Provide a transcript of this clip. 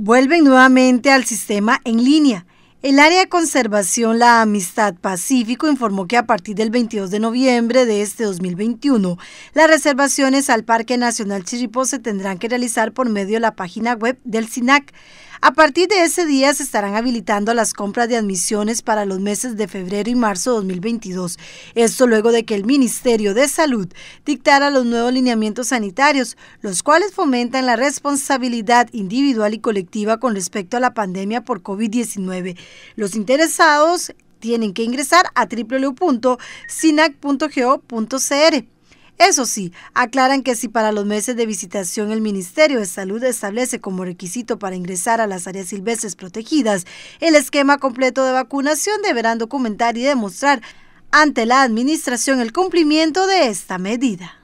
vuelven nuevamente al sistema en línea. El área de conservación La Amistad Pacífico informó que a partir del 22 de noviembre de este 2021, las reservaciones al Parque Nacional Chirripó se tendrán que realizar por medio de la página web del SINAC. A partir de ese día se estarán habilitando las compras de admisiones para los meses de febrero y marzo de 2022. Esto luego de que el Ministerio de Salud dictara los nuevos lineamientos sanitarios, los cuales fomentan la responsabilidad individual y colectiva con respecto a la pandemia por COVID-19. Los interesados tienen que ingresar a www.sinac.go.cr eso sí, aclaran que si para los meses de visitación el Ministerio de Salud establece como requisito para ingresar a las áreas silvestres protegidas el esquema completo de vacunación, deberán documentar y demostrar ante la Administración el cumplimiento de esta medida.